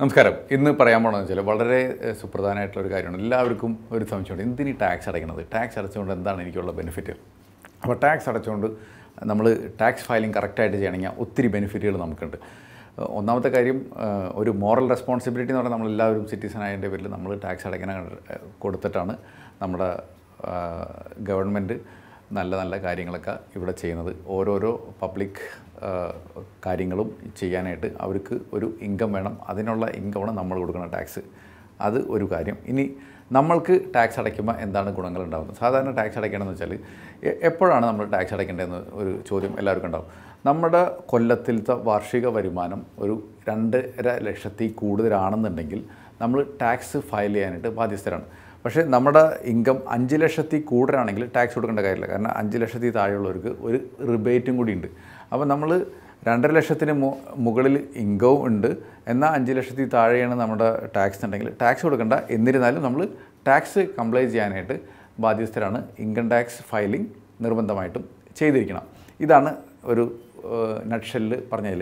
നമസ്കാരം ഇന്ന് പറയാൻ പോകണമെന്ന് വെച്ചാൽ വളരെ സുപ്രധാനമായിട്ടുള്ള ഒരു കാര്യമാണ് എല്ലാവർക്കും ഒരു സംശയമുണ്ട് എന്തിനീ ടാക്സ് അടയ്ക്കുന്നത് ടാക്സ് അടച്ചുകൊണ്ട് എന്താണ് എനിക്കുള്ള ബെനിഫിറ്റ് അപ്പോൾ ടാക്സ് അടച്ചുകൊണ്ട് നമ്മൾ ടാക്സ് ഫയലിംഗ് കറക്റ്റായിട്ട് ചെയ്യണമെങ്കിൽ ഒത്തിരി ബെനിഫിറ്റുകൾ നമുക്കുണ്ട് ഒന്നാമത്തെ കാര്യം ഒരു മോറൽ റെസ്പോൺസിബിലിറ്റി എന്ന് പറഞ്ഞാൽ നമ്മളെല്ലാവരും ആയതിൻ്റെ പേരിൽ നമ്മൾ ടാക്സ് അടയ്ക്കണ കൊടുത്തിട്ടാണ് നമ്മുടെ ഗവൺമെൻറ് നല്ല നല്ല കാര്യങ്ങളൊക്കെ ഇവിടെ ചെയ്യുന്നത് ഓരോരോ പബ്ലിക് കാര്യങ്ങളും ചെയ്യാനായിട്ട് അവർക്ക് ഒരു ഇൻകം വേണം അതിനുള്ള ഇൻകമാണ് നമ്മൾ കൊടുക്കുന്ന ടാക്സ് അത് ഒരു കാര്യം ഇനി നമ്മൾക്ക് ടാക്സ് അടയ്ക്കുമ്പോൾ എന്താണ് ഗുണങ്ങൾ ഉണ്ടാകുന്നത് സാധാരണ ടാക്സ് അടയ്ക്കണമെന്ന് വെച്ചാൽ എപ്പോഴാണ് നമ്മൾ ടാക്സ് അടയ്ക്കേണ്ടതെന്ന് ഒരു ചോദ്യം എല്ലാവർക്കും ഉണ്ടാകും നമ്മുടെ കൊല്ലത്തിലത്തെ വാർഷിക വരുമാനം ഒരു രണ്ടര ലക്ഷത്തിൽ കൂടുതലാണെന്നുണ്ടെങ്കിൽ നമ്മൾ ടാക്സ് ഫയൽ ചെയ്യാനായിട്ട് ബാധ്യസ്ഥരാണ് പക്ഷേ നമ്മുടെ ഇൻകം അഞ്ച് ലക്ഷത്തിൽ കൂടുതലാണെങ്കിൽ ടാക്സ് കൊടുക്കേണ്ട കാര്യമില്ല കാരണം അഞ്ച് ലക്ഷത്തിൽ താഴെയുള്ളവർക്ക് ഒരു റിബേറ്റും കൂടി ഉണ്ട് അപ്പോൾ നമ്മൾ രണ്ടര ലക്ഷത്തിന് മുകളിൽ ഇൻകവും ഉണ്ട് എന്നാൽ അഞ്ച് ലക്ഷത്തിൽ താഴെയാണ് നമ്മുടെ ടാക്സ് ഉണ്ടെങ്കിൽ ടാക്സ് കൊടുക്കേണ്ട എന്നിരുന്നാലും നമ്മൾ ടാക്സ് കംപ്ലൈ ചെയ്യാനായിട്ട് ബാധ്യസ്ഥരാണ് ഇൻകം ടാക്സ് ഫയലിംഗ് നിർബന്ധമായിട്ടും ചെയ്തിരിക്കണം ഇതാണ് ഒരു നട്ഷലിൽ പറഞ്ഞതിൽ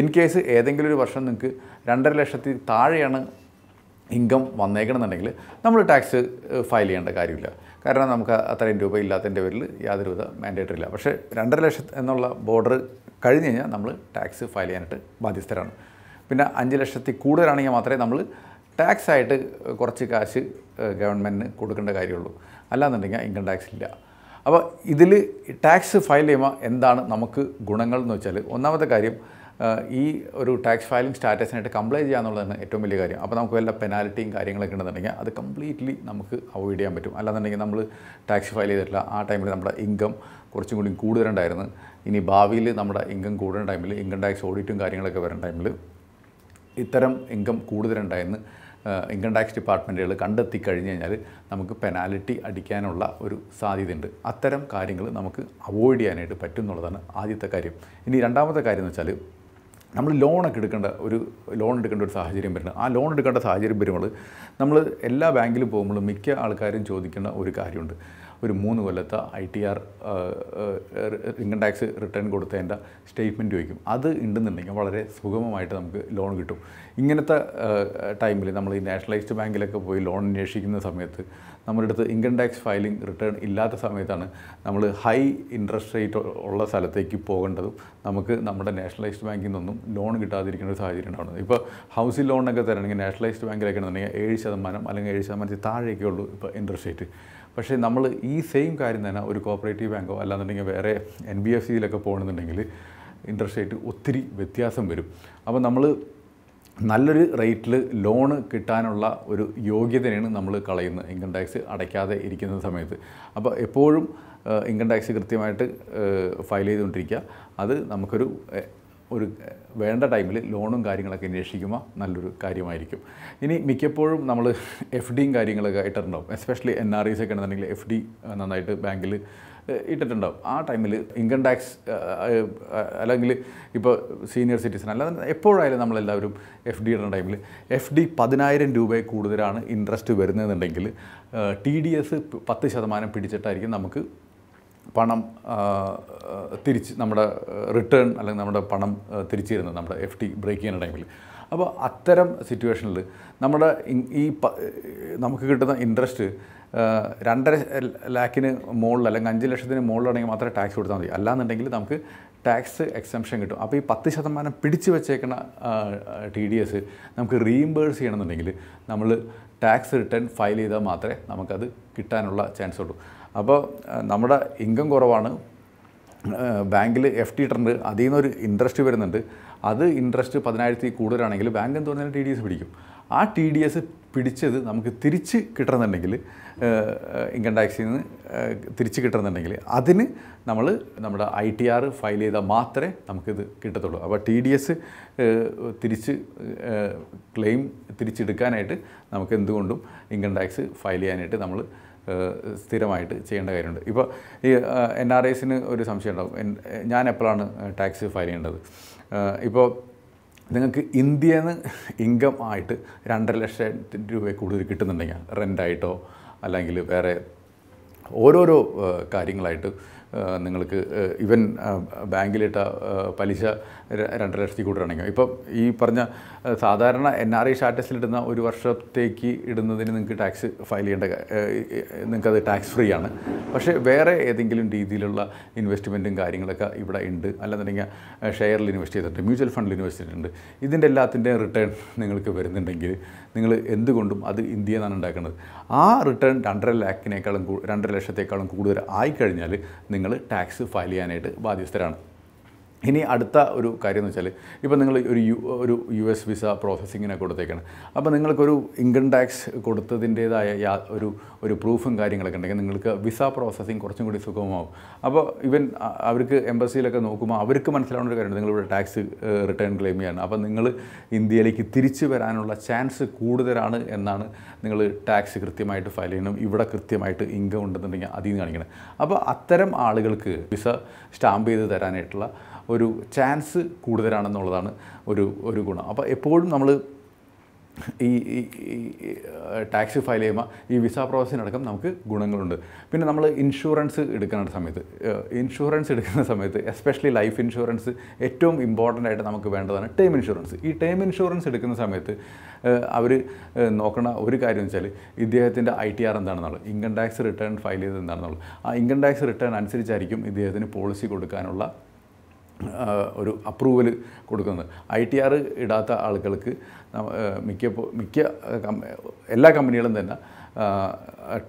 ഇൻ കേസ് ഏതെങ്കിലും ഒരു വർഷം നിങ്ങൾക്ക് രണ്ടര ലക്ഷത്തിൽ താഴെയാണ് ഇൻകം വന്നേക്കണമെന്നുണ്ടെങ്കിൽ നമ്മൾ ടാക്സ് ഫയൽ ചെയ്യേണ്ട കാര്യമില്ല കാരണം നമുക്ക് അത്രയും രൂപ ഇല്ലാത്തതിൻ്റെ പേരിൽ യാതൊരുവിധ മാൻഡേറ്ററി ഇല്ല പക്ഷേ രണ്ടര ലക്ഷം എന്നുള്ള ബോർഡർ കഴിഞ്ഞ് കഴിഞ്ഞാൽ നമ്മൾ ടാക്സ് ഫയൽ ചെയ്യാനായിട്ട് ബാധ്യസ്ഥരാണ് പിന്നെ അഞ്ച് ലക്ഷത്തിൽ കൂടുതലാണെങ്കിൽ മാത്രമേ നമ്മൾ ടാക്സ് ആയിട്ട് കുറച്ച് കാശ് ഗവൺമെൻറ്റിന് കൊടുക്കേണ്ട കാര്യമുള്ളൂ അല്ലാന്നുണ്ടെങ്കിൽ ഇൻകം ടാക്സ് ഇല്ല അപ്പോൾ ഇതിൽ ടാക്സ് ഫയൽ ചെയ്യുമ്പോൾ എന്താണ് നമുക്ക് ഗുണങ്ങൾ എന്ന് വെച്ചാൽ ഒന്നാമത്തെ കാര്യം ഈ ഒരു ടാക്സ് ഫയലിംഗ് സ്റ്റാറ്റസിനായിട്ട് കംപ്ലൈ ചെയ്യുക എന്നുള്ളതാണ് ഏറ്റവും വലിയ കാര്യം അപ്പോൾ നമുക്ക് വല്ല പെനാൽറ്റിയും കാര്യങ്ങളൊക്കെ ഉണ്ടെന്നുണ്ടെങ്കിൽ അത് കംപ്ലീറ്റ്ലി നമുക്ക് അവോയ്ഡ് ചെയ്യാൻ പറ്റും അല്ലാന്നുണ്ടെങ്കിൽ നമ്മൾ ടാക്സ് ഫയൽ ചെയ്തിട്ടില്ല ആ ടൈമിൽ നമ്മുടെ ഇൻകം കുറച്ചും കൂടി കൂടുതലുണ്ടായിരുന്നു ഇനി ഭാവിയിൽ നമ്മുടെ ഇൻകം കൂടുന്ന ടൈമിൽ ഇൻകം ടാക്സ് ഓഡിറ്റും കാര്യങ്ങളൊക്കെ വരുന്ന ടൈമിൽ ഇത്തരം ഇൻകം കൂടുതലുണ്ടായിരുന്നു ഇൻകം ടാക്സ് ഡിപ്പാർട്ട്മെൻറ്റുകൾ കണ്ടെത്തി കഴിഞ്ഞ് കഴിഞ്ഞാൽ നമുക്ക് പെനാലിറ്റി അടിക്കാനുള്ള ഒരു സാധ്യതയുണ്ട് അത്തരം കാര്യങ്ങൾ നമുക്ക് അവോയ്ഡ് ചെയ്യാനായിട്ട് പറ്റും എന്നുള്ളതാണ് ആദ്യത്തെ കാര്യം ഇനി രണ്ടാമത്തെ കാര്യം എന്ന് വെച്ചാൽ നമ്മൾ ലോണൊക്കെ എടുക്കേണ്ട ഒരു ലോൺ എടുക്കേണ്ട ഒരു സാഹചര്യം വരുന്നത് ആ ലോൺ എടുക്കേണ്ട സാഹചര്യം വരുമ്പോൾ നമ്മൾ എല്ലാ ബാങ്കിലും പോകുമ്പോൾ മിക്ക ആൾക്കാരും ചോദിക്കുന്ന ഒരു കാര്യമുണ്ട് ഒരു മൂന്ന് കൊല്ലത്തെ I T R income tax return കൊടുത്തതിൻ്റെ സ്റ്റേറ്റ്മെൻറ്റ് ചോദിക്കും അത് ഉണ്ടെന്നുണ്ടെങ്കിൽ വളരെ സുഗമമായിട്ട് നമുക്ക് ലോൺ കിട്ടും ഇങ്ങനത്തെ ടൈമിൽ നമ്മൾ ഈ നാഷണലൈസ്ഡ് ബാങ്കിലൊക്കെ പോയി ലോൺ അന്വേഷിക്കുന്ന സമയത്ത് നമ്മുടെ അടുത്ത് ഇൻകം ടാക്സ് ഫയലിംഗ് റിട്ടേൺ ഇല്ലാത്ത സമയത്താണ് നമ്മൾ ഹൈ ഇൻട്രസ്റ്റ് റേറ്റ് ഉള്ള സ്ഥലത്തേക്ക് പോകേണ്ടതും നമുക്ക് നമ്മുടെ നാഷണലൈസ്ഡ് ബാങ്കിൽ നിന്നൊന്നും ലോൺ കിട്ടാതിരിക്കേണ്ട ഒരു സാഹചര്യം ഉണ്ടാവുന്നത് ഇപ്പോൾ ഹൗസിംഗ് ലോണൊക്കെ തരണമെങ്കിൽ നാഷണലൈസ്ഡ് ബാങ്കിലൊക്കെ ഉണ്ടെന്നുണ്ടെങ്കിൽ ഏഴ് ശതമാനം അല്ലെങ്കിൽ ഏഴ് ശതമാനത്തിൽ താഴെയൊക്കെ ഉള്ളൂ ഇപ്പോൾ ഇൻട്രസ്റ്റ് റേറ്റ് പക്ഷേ നമ്മൾ ഈ സെയിം കാര്യം തന്നെ ഒരു കോപ്പറേറ്റീവ് ബാങ്കോ അല്ലാന്നുണ്ടെങ്കിൽ വേറെ എൻ ബി എഫ് സിയിലൊക്കെ പോകണമെന്നുണ്ടെങ്കിൽ ഇൻട്രസ്റ്റ് റേറ്റ് ഒത്തിരി വ്യത്യാസം വരും അപ്പോൾ നമ്മൾ നല്ലൊരു റേറ്റിൽ ലോണ് കിട്ടാനുള്ള ഒരു യോഗ്യതയാണ് നമ്മൾ കളയുന്നത് ഇൻകം ടാക്സ് അടയ്ക്കാതെ ഇരിക്കുന്ന സമയത്ത് അപ്പോൾ എപ്പോഴും ഇൻകം ടാക്സ് കൃത്യമായിട്ട് ഫയൽ ചെയ്തുകൊണ്ടിരിക്കുക അത് നമുക്കൊരു ഒരു വേണ്ട ടൈമിൽ ലോണും കാര്യങ്ങളൊക്കെ അന്വേഷിക്കുമ്പോൾ നല്ലൊരു കാര്യമായിരിക്കും ഇനി മിക്കപ്പോഴും നമ്മൾ എഫ് ഡിയും കാര്യങ്ങളൊക്കെ ഇട്ടിട്ടുണ്ടാവും എസ്പെഷ്യലി എൻ ആർ ഐസ് ഒക്കെ ആണെന്നുണ്ടെങ്കിൽ എഫ് ഡി നന്നായിട്ട് ബാങ്കിൽ ഇട്ടിട്ടുണ്ടാവും ആ ടൈമിൽ ഇൻകം ടാക്സ് അല്ലെങ്കിൽ ഇപ്പോൾ സീനിയർ സിറ്റിസൺ അല്ലാതെ എപ്പോഴായാലും നമ്മളെല്ലാവരും എഫ് ഡി ഇടുന്ന ടൈമിൽ എഫ് ഡി പതിനായിരം രൂപയെ കൂടുതലാണ് ഇൻട്രസ്റ്റ് വരുന്നതെന്നുണ്ടെങ്കിൽ ടി ഡി എസ് പത്ത് ശതമാനം പിടിച്ചിട്ടായിരിക്കും നമുക്ക് പണം തിരിച്ച് നമ്മുടെ റിട്ടേൺ അല്ലെങ്കിൽ നമ്മുടെ പണം തിരിച്ചു തരുന്നത് നമ്മുടെ എഫ് ടി ബ്രേക്ക് ചെയ്യുന്ന ടൈമിൽ അപ്പോൾ അത്തരം സിറ്റുവേഷനിൽ നമ്മുടെ ഈ നമുക്ക് കിട്ടുന്ന ഇൻട്രസ്റ്റ് രണ്ടര ലാക്കിന് മുകളിൽ അല്ലെങ്കിൽ അഞ്ച് ലക്ഷത്തിന് മുകളിലാണെങ്കിൽ മാത്രമേ ടാക്സ് കൊടുത്താൽ മതി അല്ലാന്നുണ്ടെങ്കിൽ നമുക്ക് ടാക്സ് എക്സംഷൻ കിട്ടും അപ്പോൾ ഈ പത്ത് ശതമാനം പിടിച്ചു വെച്ചേക്കുന്ന ടി ഡി എസ് നമുക്ക് റീഇംബേഴ്സ് ചെയ്യണമെന്നുണ്ടെങ്കിൽ നമ്മൾ ടാക്സ് റിട്ടേൺ ഫയൽ ചെയ്താൽ മാത്രമേ നമുക്കത് കിട്ടാനുള്ള ചാൻസ് ഉള്ളൂ അപ്പോൾ നമ്മുടെ ഇൻകം കുറവാണ് ബാങ്കിൽ എഫ് ടി ഇട്ടുണ്ട് അതിൽ നിന്നൊരു ഇൻട്രസ്റ്റ് വരുന്നുണ്ട് അത് ഇൻട്രസ്റ്റ് പതിനായിരത്തി കൂടുതലാണെങ്കിൽ ബാങ്ക് എന്ന് പറഞ്ഞാൽ ടി ഡി എസ് പിടിക്കും ആ ടി ഡി എസ് പിടിച്ചത് നമുക്ക് തിരിച്ച് കിട്ടണമെന്നുണ്ടെങ്കിൽ ഇൻകം ടാക്സിൽ നിന്ന് തിരിച്ച് കിട്ടണമെന്നുണ്ടെങ്കിൽ അതിന് നമ്മൾ നമ്മുടെ ഐ ടി ആർ ഫയൽ ചെയ്താൽ മാത്രമേ നമുക്കിത് കിട്ടത്തുള്ളൂ അപ്പോൾ ടി ഡി എസ് തിരിച്ച് ക്ലെയിം തിരിച്ചെടുക്കാനായിട്ട് നമുക്ക് എന്തുകൊണ്ടും ഇൻകം ടാക്സ് ഫയൽ ചെയ്യാനായിട്ട് നമ്മൾ സ്ഥിരമായിട്ട് ചെയ്യേണ്ട കാര്യമുണ്ട് ഇപ്പോൾ ഈ എൻ ആർ ഐസിന് ഒരു സംശയം ഉണ്ടാവും ഞാൻ എപ്പോഴാണ് ടാക്സ് ഫയൽ ചെയ്യേണ്ടത് ഇപ്പോൾ നിങ്ങൾക്ക് ഇന്ത്യയിൽ നിന്ന് ഇൻകം ആയിട്ട് രണ്ടര ലക്ഷം രൂപ കൂടുതൽ കിട്ടുന്നുണ്ടെങ്കിൽ റെൻ്റായിട്ടോ അല്ലെങ്കിൽ വേറെ ഓരോരോ കാര്യങ്ങളായിട്ട് നിങ്ങൾക്ക് ഇവൻ ബാങ്കിലിട്ട പലിശ രണ്ടര ലക്ഷത്തിൽ കൂടുതലാണെങ്കിൽ ഇപ്പോൾ ഈ പറഞ്ഞ സാധാരണ എൻ ആർ ഐ ഇടുന്ന ഒരു വർഷത്തേക്ക് ഇടുന്നതിന് നിങ്ങൾക്ക് ടാക്സ് ഫയൽ ചെയ്യേണ്ട നിങ്ങൾക്കത് ടാക്സ് ഫ്രീ ആണ് പക്ഷേ വേറെ ഏതെങ്കിലും രീതിയിലുള്ള ഇൻവെസ്റ്റ്മെൻറ്റും കാര്യങ്ങളൊക്കെ ഇവിടെ ഉണ്ട് അല്ലെന്നുണ്ടെങ്കിൽ ഷെയറിൽ ഇൻവെസ്റ്റ് ചെയ്തിട്ടുണ്ട് മ്യൂച്വൽ ഫണ്ടിൽ ഇൻവെസ്റ്റ് ചെയ്തിട്ടുണ്ട് ഇതിൻ്റെ എല്ലാത്തിൻ്റെയും റിട്ടേൺ നിങ്ങൾക്ക് വരുന്നുണ്ടെങ്കിൽ നിങ്ങൾ എന്തുകൊണ്ടും അത് ഇന്ത്യയിൽ നിന്നാണ് ഉണ്ടാക്കുന്നത് ആ റിട്ടേൺ രണ്ടര ലാക്കിനേക്കാളും രണ്ടര ലക്ഷത്തേക്കാളും കൂടുതൽ ആയിക്കഴിഞ്ഞാൽ നിങ്ങൾ നിങ്ങൾ ടാക്സ് ഫയൽ ചെയ്യാനായിട്ട് ബാധ്യസ്ഥരാണ് ഇനി അടുത്ത ഒരു കാര്യം എന്ന് വെച്ചാൽ ഇപ്പോൾ നിങ്ങൾ ഒരു യു ഒരു യു എസ് വിസ പ്രോസസ്സിങ്ങിനെ കൊടുത്തേക്കാണ് അപ്പോൾ നിങ്ങൾക്കൊരു ഇൻകം ടാക്സ് കൊടുത്തതിൻ്റേതായ യാ ഒരു ഒരു പ്രൂഫും കാര്യങ്ങളൊക്കെ ഉണ്ടെങ്കിൽ നിങ്ങൾക്ക് വിസ പ്രോസസ്സിങ് കുറച്ചും കൂടി സുഖമാവും അപ്പോൾ ഇവൻ അവർക്ക് എംബസിയിലൊക്കെ നോക്കുമ്പോൾ അവർക്ക് മനസ്സിലാവുന്ന ഒരു കാര്യമുണ്ട് നിങ്ങളിവിടെ ടാക്സ് റിട്ടേൺ ക്ലെയിം ചെയ്യാണ് അപ്പോൾ നിങ്ങൾ ഇന്ത്യയിലേക്ക് തിരിച്ചു വരാനുള്ള ചാൻസ് കൂടുതലാണ് എന്നാണ് നിങ്ങൾ ടാക്സ് കൃത്യമായിട്ട് ഫയൽ ചെയ്യണം ഇവിടെ കൃത്യമായിട്ട് ഇൻകം ഉണ്ടെന്നുണ്ടെങ്കിൽ അതിൽ നിന്ന് കാണിക്കണം അപ്പോൾ അത്തരം ആളുകൾക്ക് വിസ സ്റ്റാമ്പ് ചെയ്ത് തരാനായിട്ടുള്ള ഒരു ചാൻസ് കൂടുതലാണെന്നുള്ളതാണ് ഒരു ഒരു ഗുണം അപ്പോൾ എപ്പോഴും നമ്മൾ ഈ ടാക്സ് ഫയൽ ചെയ്യുമ്പോൾ ഈ വിസ പ്രോസസ്സിനടക്കം നമുക്ക് ഗുണങ്ങളുണ്ട് പിന്നെ നമ്മൾ ഇൻഷുറൻസ് എടുക്കുന്ന സമയത്ത് ഇൻഷുറൻസ് എടുക്കുന്ന സമയത്ത് എസ്പെഷ്യലി ലൈഫ് ഇൻഷുറൻസ് ഏറ്റവും ഇമ്പോർട്ടൻ്റ് ആയിട്ട് നമുക്ക് വേണ്ടതാണ് ടേം ഇൻഷുറൻസ് ഈ ടേം ഇൻഷുറൻസ് എടുക്കുന്ന സമയത്ത് അവർ നോക്കണ ഒരു കാര്യം വെച്ചാൽ ഇദ്ദേഹത്തിൻ്റെ ഐ ടി ആർ എന്താണെന്നുള്ളത് ഇൻകം ടാക്സ് റിട്ടേൺ ഫയൽ ചെയ്തത് എന്താണെന്നുള്ളത് ആ ഇൻകം ടാക്സ് റിട്ടേൺ അനുസരിച്ചായിരിക്കും ഇദ്ദേഹത്തിന് പോളിസി കൊടുക്കാനുള്ള ഒരു അപ്രൂവൽ കൊടുക്കുന്നത് ഐ ടി ആർ ഇടാത്ത ആളുകൾക്ക് മിക്ക മിക്ക എല്ലാ കമ്പനികളും തന്നെ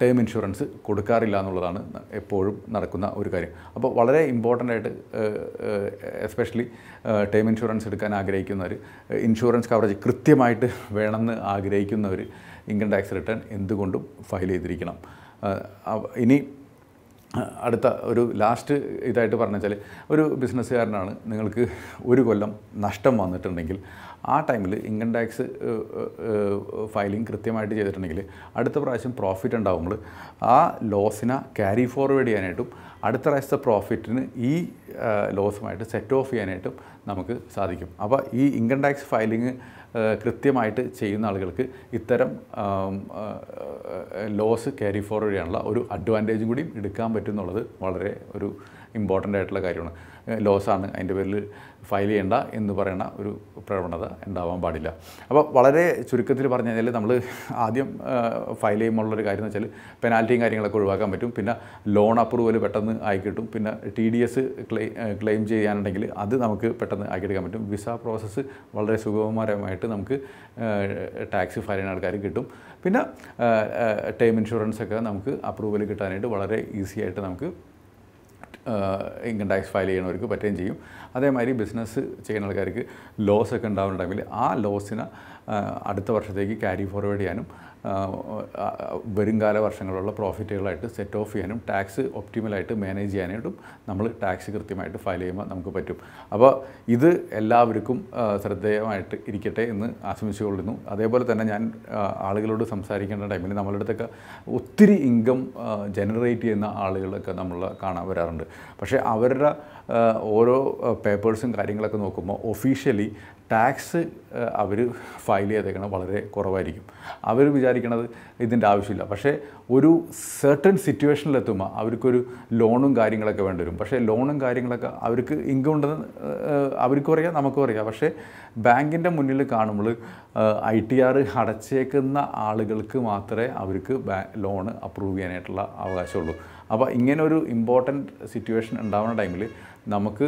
ടേം ഇൻഷുറൻസ് കൊടുക്കാറില്ല എന്നുള്ളതാണ് എപ്പോഴും നടക്കുന്ന ഒരു കാര്യം അപ്പോൾ വളരെ ഇമ്പോർട്ടൻ്റ് ആയിട്ട് എസ്പെഷ്യലി ടേം ഇൻഷുറൻസ് എടുക്കാൻ ആഗ്രഹിക്കുന്നവർ ഇൻഷുറൻസ് കവറേജ് കൃത്യമായിട്ട് വേണമെന്ന് ആഗ്രഹിക്കുന്നവർ ഇൻകം ടാക്സ് റിട്ടേൺ എന്തുകൊണ്ടും ഫയൽ ചെയ്തിരിക്കണം ഇനി അടുത്ത ഒരു ലാസ്റ്റ് ഇതായിട്ട് പറഞ്ഞാൽ ഒരു ബിസിനസ്സുകാരനാണ് നിങ്ങൾക്ക് ഒരു കൊല്ലം നഷ്ടം വന്നിട്ടുണ്ടെങ്കിൽ ആ ടൈമിൽ ഇൻകം ടാക്സ് ഫയലിംഗ് കൃത്യമായിട്ട് ചെയ്തിട്ടുണ്ടെങ്കിൽ അടുത്ത പ്രാവശ്യം പ്രോഫിറ്റ് ഉണ്ടാവുമ്പോൾ ആ ലോസിനെ ക്യാരി ഫോർവേഡ് ചെയ്യാനായിട്ടും അടുത്ത പ്രാവശ്യത്തെ പ്രോഫിറ്റിന് ഈ ലോസുമായിട്ട് സെറ്റ് ഓഫ് ചെയ്യാനായിട്ടും നമുക്ക് സാധിക്കും അപ്പോൾ ഈ ഇൻകം ടാക്സ് ഫയലിംഗ് കൃത്യമായിട്ട് ചെയ്യുന്ന ആളുകൾക്ക് ഇത്തരം ലോസ് ക്യാരി ഫോർവേഡ് ചെയ്യാനുള്ള ഒരു അഡ്വാൻറ്റേജും കൂടി എടുക്കാൻ പറ്റുന്നുള്ളത് വളരെ ഒരു ഇമ്പോർട്ടൻ്റ് ആയിട്ടുള്ള കാര്യമാണ് ലോസാണ് അതിൻ്റെ പേരിൽ ഫയൽ ചെയ്യേണ്ട എന്ന് പറയുന്ന ഒരു പ്രവണത ഉണ്ടാവാൻ പാടില്ല അപ്പോൾ വളരെ ചുരുക്കത്തിൽ പറഞ്ഞു കഴിഞ്ഞാൽ നമ്മൾ ആദ്യം ഫയൽ ചെയ്യുമ്പോഴുള്ളൊരു കാര്യം എന്ന് വെച്ചാൽ പെനാൽറ്റിയും കാര്യങ്ങളൊക്കെ ഒഴിവാക്കാൻ പറ്റും പിന്നെ ലോൺ അപ്രൂവൽ പെട്ടെന്ന് ആയിക്കിട്ടും പിന്നെ ടി ഡി എസ് ക്ലെയിം ചെയ്യാനുണ്ടെങ്കിൽ അത് നമുക്ക് പെട്ടെന്ന് ആക്കിയെടുക്കാൻ പറ്റും വിസ പ്രോസസ്സ് വളരെ സുഗമമായിട്ട് നമുക്ക് ടാക്സ് ഫയൽ ചെയ്യുന്ന ആൾക്കാർ കിട്ടും പിന്നെ ടേം ഇൻഷുറൻസ് ഒക്കെ നമുക്ക് അപ്രൂവൽ കിട്ടാനായിട്ട് വളരെ ഈസി ആയിട്ട് നമുക്ക് ഇൻകം ടാക്സ് ഫയൽ ചെയ്യണവർക്ക് പറ്റുകയും ചെയ്യും അതേമാതിരി ബിസിനസ് ചെയ്യുന്ന ആൾക്കാർക്ക് ലോസ് ഒക്കെ ഉണ്ടാവുന്നുണ്ടെങ്കിൽ ആ ലോസിനെ അടുത്ത വർഷത്തേക്ക് ക്യാരി ഫോർവേഡ് ചെയ്യാനും വരുംകാല വർഷങ്ങളുള്ള പ്രോഫിറ്റുകളായിട്ട് സെറ്റ് ഓഫ് ചെയ്യാനും ടാക്സ് ഒപ്റ്റിമലായിട്ട് മാനേജ് ചെയ്യാനായിട്ടും നമ്മൾ ടാക്സ് കൃത്യമായിട്ട് ഫയൽ ചെയ്യുമ്പോൾ നമുക്ക് പറ്റും അപ്പോൾ ഇത് എല്ലാവർക്കും ശ്രദ്ധേയമായിട്ട് ഇരിക്കട്ടെ എന്ന് ആശംസിച്ചുകൊള്ളുന്നു അതേപോലെ തന്നെ ഞാൻ ആളുകളോട് സംസാരിക്കേണ്ട ടൈമിൽ നമ്മളുടെ അടുത്തൊക്കെ ഒത്തിരി ഇൻകം ജനറേറ്റ് ചെയ്യുന്ന ആളുകളൊക്കെ നമ്മൾ കാണാൻ വരാറുണ്ട് പക്ഷേ അവരുടെ ഓരോ പേപ്പേഴ്സും കാര്യങ്ങളൊക്കെ നോക്കുമ്പോൾ ഒഫീഷ്യലി ടാക്സ് അവർ ഫയൽ ചെയ്തേക്കണം വളരെ കുറവായിരിക്കും അവർ വിചാരിക്കണത് ഇതിൻ്റെ ആവശ്യമില്ല പക്ഷേ ഒരു സെർട്ടൺ സിറ്റുവേഷനിലെത്തുമ്പോൾ അവർക്കൊരു ലോണും കാര്യങ്ങളൊക്കെ വേണ്ടി വരും പക്ഷേ ലോണും കാര്യങ്ങളൊക്കെ അവർക്ക് ഇൻകം ഉണ്ടെന്ന് അവർക്കും അറിയാം നമുക്കും അറിയാം പക്ഷേ ബാങ്കിൻ്റെ മുന്നിൽ കാണുമ്പോൾ ഐ ടി ആർ അടച്ചേക്കുന്ന ആളുകൾക്ക് മാത്രമേ അവർക്ക് ലോണ് അപ്രൂവ് ചെയ്യാനായിട്ടുള്ള അവകാശമുള്ളൂ അപ്പോൾ ഇങ്ങനെ ഒരു ഇമ്പോർട്ടൻറ്റ് സിറ്റുവേഷൻ ഉണ്ടാവുന്ന ടൈമിൽ നമുക്ക്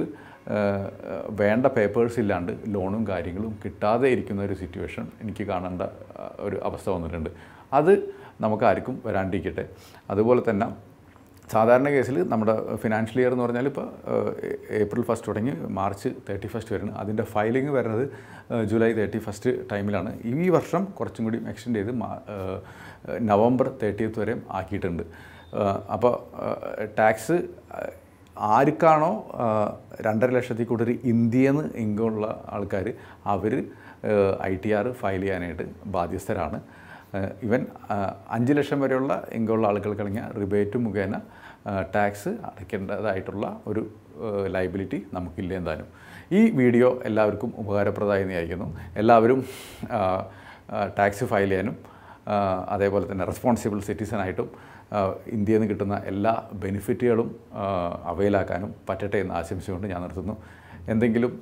വേണ്ട പേപ്പേഴ്സ് ഇല്ലാണ്ട് ലോണും കാര്യങ്ങളും കിട്ടാതെ ഇരിക്കുന്ന ഒരു സിറ്റുവേഷൻ എനിക്ക് കാണേണ്ട ഒരു അവസ്ഥ വന്നിട്ടുണ്ട് അത് നമുക്കാർക്കും വരാണ്ടിരിക്കട്ടെ അതുപോലെ തന്നെ സാധാരണ കേസിൽ നമ്മുടെ ഫിനാൻഷ്യൽ ഇയർ എന്ന് പറഞ്ഞാൽ ഇപ്പോൾ ഏപ്രിൽ ഫസ്റ്റ് തുടങ്ങി മാർച്ച് തേർട്ടി ഫസ്റ്റ് വരെയാണ് അതിൻ്റെ ഫയലിംഗ് വരുന്നത് ജൂലൈ തേർട്ടി ഫസ്റ്റ് ടൈമിലാണ് ഈ വർഷം കുറച്ചും കൂടി എക്സ്റ്റെൻഡ് ചെയ്ത് നവംബർ തേർട്ടിയത്ത് വരെയും ആക്കിയിട്ടുണ്ട് അപ്പോൾ ടാക്സ് ആർക്കാണോ രണ്ടര ലക്ഷത്തിൽ കൂടുതൽ ഇന്ത്യയിൽ നിന്ന് ഇങ്ങുള്ള ആൾക്കാർ അവർ ഐ ടി ആർ ഫയൽ ചെയ്യാനായിട്ട് ബാധ്യസ്ഥരാണ് ഇവൻ അഞ്ച് ലക്ഷം വരെയുള്ള ഇങ്ങുള്ള ആളുകൾക്കിറങ്ങിയ റിബേറ്റ് മുഖേന ടാക്സ് അടയ്ക്കേണ്ടതായിട്ടുള്ള ഒരു ലൈബിലിറ്റി നമുക്കില്ല എന്തായാലും ഈ വീഡിയോ എല്ലാവർക്കും ഉപകാരപ്രദമായി വിചാരിക്കുന്നു എല്ലാവരും ടാക്സ് ഫയൽ ചെയ്യാനും അതേപോലെ തന്നെ റെസ്പോൺസിബിൾ സിറ്റിസൺ ആയിട്ടും ഇന്ത്യയിൽ നിന്ന് കിട്ടുന്ന എല്ലാ ബെനിഫിറ്റുകളും അവയിലാക്കാനും പറ്റട്ടെ എന്ന് ആശംസിച്ചുകൊണ്ട് ഞാൻ നിർത്തുന്നു എന്തെങ്കിലും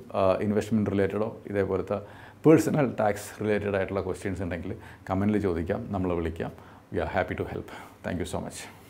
ഇൻവെസ്റ്റ്മെൻറ്റ് റിലേറ്റഡോ ഇതേപോലത്തെ പേഴ്സണൽ ടാക്സ് റിലേറ്റഡ് ആയിട്ടുള്ള ക്വസ്റ്റ്യൻസ് ഉണ്ടെങ്കിൽ കമൻറ്റിൽ ചോദിക്കാം നമ്മളെ വിളിക്കാം we are happy to help thank so much